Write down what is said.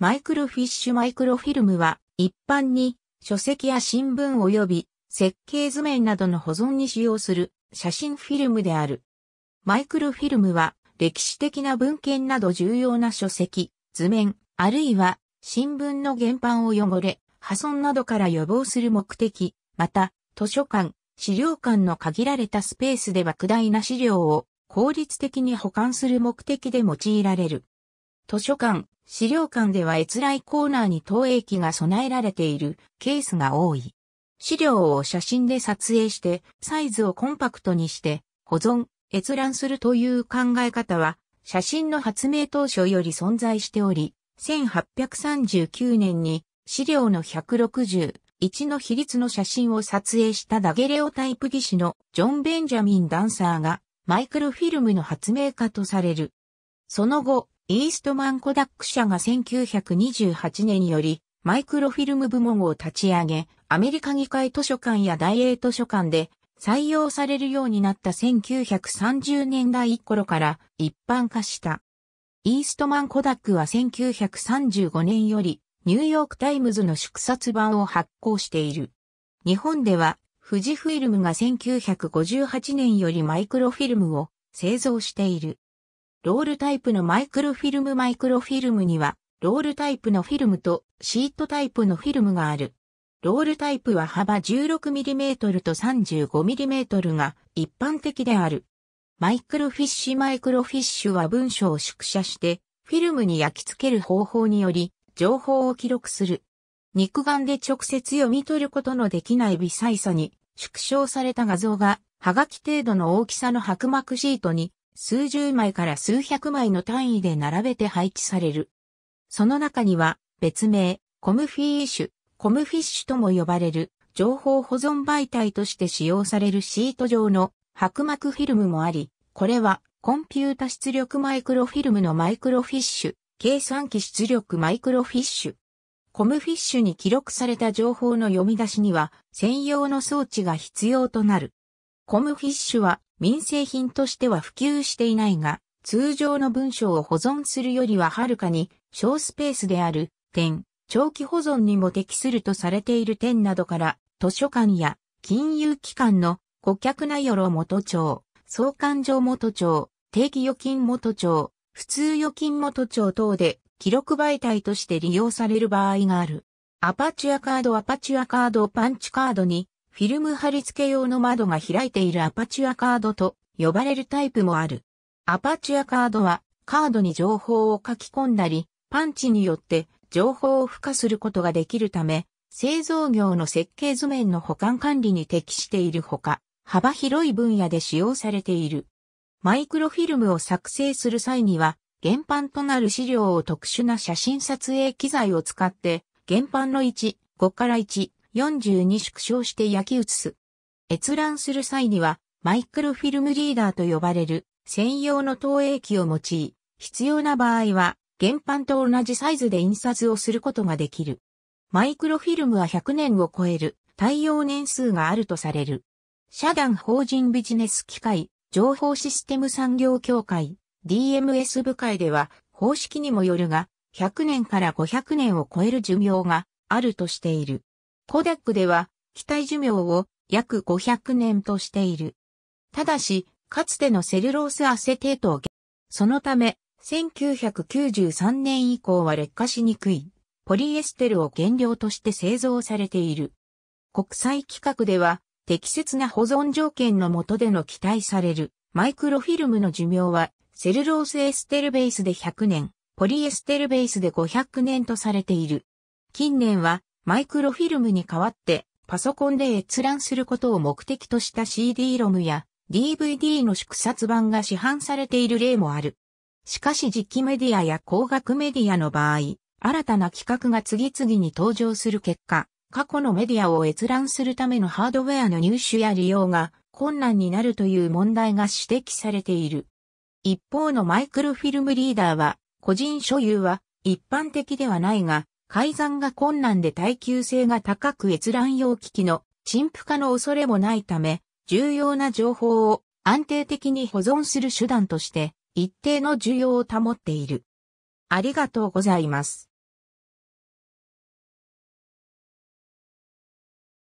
マイクロフィッシュマイクロフィルムは、一般に、書籍や新聞及び、設計図面などの保存に使用する、写真フィルムである。マイクロフィルムは、歴史的な文献など重要な書籍、図面、あるいは、新聞の原版を汚れ、破損などから予防する目的、また、図書館、資料館の限られたスペースで莫大な資料を効率的に保管する目的で用いられる。図書館、資料館では閲覧コーナーに投影機が備えられているケースが多い。資料を写真で撮影してサイズをコンパクトにして保存、閲覧するという考え方は写真の発明当初より存在しており、1839年に資料の161の比率の写真を撮影したダゲレオタイプ技師のジョン・ベンジャミン・ダンサーがマイクロフィルムの発明家とされる。その後、イーストマンコダック社が1928年よりマイクロフィルム部門を立ち上げ、アメリカ議会図書館や大英図書館で採用されるようになった1930年代頃から一般化した。イーストマンコダックは1935年よりニューヨークタイムズの祝冊版を発行している。日本では富士フィルムが1958年よりマイクロフィルムを製造している。ロールタイプのマイクロフィルムマイクロフィルムには、ロールタイプのフィルムとシートタイプのフィルムがある。ロールタイプは幅 16mm と 35mm が一般的である。マイクロフィッシュマイクロフィッシュは文章を縮写してフィルムに焼き付ける方法により情報を記録する。肉眼で直接読み取ることのできない微細さに縮小された画像がはがき程度の大きさの薄膜シートに数十枚から数百枚の単位で並べて配置される。その中には、別名、コムフィーシュ、コムフィッシュとも呼ばれる、情報保存媒体として使用されるシート状の薄膜フィルムもあり、これはコンピュータ出力マイクロフィルムのマイクロフィッシュ、計算機出力マイクロフィッシュ。コムフィッシュに記録された情報の読み出しには専用の装置が必要となる。コムフィッシュは民生品としては普及していないが、通常の文章を保存するよりははるかに小スペースである点、長期保存にも適するとされている点などから、図書館や金融機関の顧客内容元帳、総勘定元帳、定期預金元帳、普通預金元帳等で記録媒体として利用される場合がある。アパチュアカードアパチュアカードパンチカードにフィルム貼り付け用の窓が開いているアパチュアカードと呼ばれるタイプもある。アパチュアカードはカードに情報を書き込んだり、パンチによって情報を付加することができるため、製造業の設計図面の保管管理に適しているほか、幅広い分野で使用されている。マイクロフィルムを作成する際には、原版となる資料を特殊な写真撮影機材を使って、原版の1、5から1、42縮小して焼き写す。閲覧する際には、マイクロフィルムリーダーと呼ばれる専用の投影機を用い、必要な場合は、原版と同じサイズで印刷をすることができる。マイクロフィルムは100年を超える対応年数があるとされる。社団法人ビジネス機械、情報システム産業協会、DMS 部会では、方式にもよるが、100年から500年を超える寿命があるとしている。コダックでは、機体寿命を約500年としている。ただし、かつてのセルロースアセテートを、そのため、1993年以降は劣化しにくい、ポリエステルを原料として製造されている。国際規格では、適切な保存条件の下での期待される、マイクロフィルムの寿命は、セルロースエステルベースで100年、ポリエステルベースで500年とされている。近年は、マイクロフィルムに代わってパソコンで閲覧することを目的とした c d ロムや DVD の縮刷版が市販されている例もある。しかし実機メディアや工学メディアの場合、新たな規格が次々に登場する結果、過去のメディアを閲覧するためのハードウェアの入手や利用が困難になるという問題が指摘されている。一方のマイクロフィルムリーダーは、個人所有は一般的ではないが、改ざんが困難で耐久性が高く閲覧用機器の陳腐化の恐れもないため、重要な情報を安定的に保存する手段として一定の需要を保っている。ありがとうございます。